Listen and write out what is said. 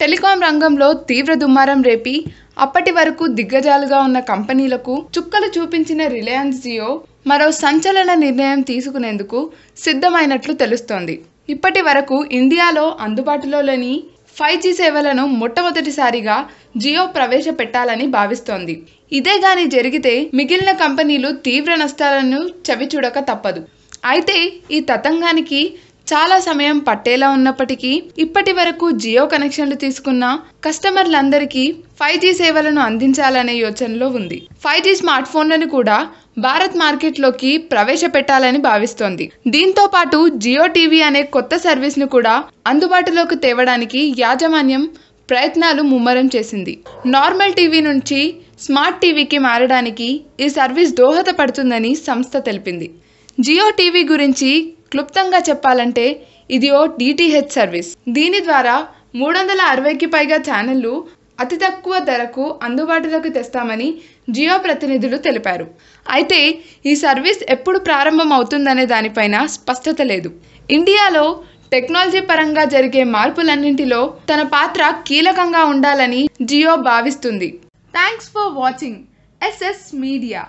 telecom రంగంలో తీవ్ర దుమారం రేపి అప్పటి వరకు దిగ్గజాలుగా ఉన్న కంపెనీలకు చుక్కలు చూపించిన రిలయన్స్ జియో మరో సంచలన నిర్ణయం తీసుకునేందుకు సిద్ధమైనట్లు తెలుస్తోంది ఇప్పటి వరకు ఇండియాలో అందుబాటులో లేని ఫైవ్ జీ సేవలను మొట్టమొదటిసారిగా జియో ప్రవేశపెట్టాలని భావిస్తోంది ఇదే గాని జరిగితే మిగిలిన కంపెనీలు తీవ్ర నష్టాలను చవిచూడక తప్పదు అయితే ఈ తతంగానికి చాలా సమయం పట్టేలా ఉన్నప్పటికీ ఇప్పటి వరకు జియో కనెక్షన్లు తీసుకున్న కస్టమర్లందరికీ ఫైవ్ జీ సేవలను అందించాలనే యోచనలో ఉంది ఫైవ్ జీ స్మార్ట్ ఫోన్లను కూడా భారత్ మార్కెట్లోకి ప్రవేశపెట్టాలని భావిస్తోంది దీంతో పాటు జియో టీవీ అనే కొత్త సర్వీస్ను కూడా అందుబాటులోకి తేవడానికి యాజమాన్యం ప్రయత్నాలు ముమ్మరం చేసింది నార్మల్ టీవీ నుంచి స్మార్ట్ టీవీకి మారడానికి ఈ సర్వీస్ దోహదపడుతుందని సంస్థ తెలిపింది జియో టీవీ గురించి క్లుప్తంగా చెప్పాలంటే ఇది ఓ డిటిహెచ్ సర్వీస్ దీని ద్వారా మూడు వందల అరవైకి పైగా ఛానళ్లు అతి తక్కువ ధరకు అందుబాటులోకి తెస్తామని జియో ప్రతినిధులు తెలిపారు అయితే ఈ సర్వీస్ ఎప్పుడు ప్రారంభం అవుతుందనే దానిపైన స్పష్టత లేదు ఇండియాలో టెక్నాలజీ పరంగా జరిగే మార్పులన్నింటిలో తన పాత్ర కీలకంగా ఉండాలని జియో భావిస్తుంది thanks for watching SS media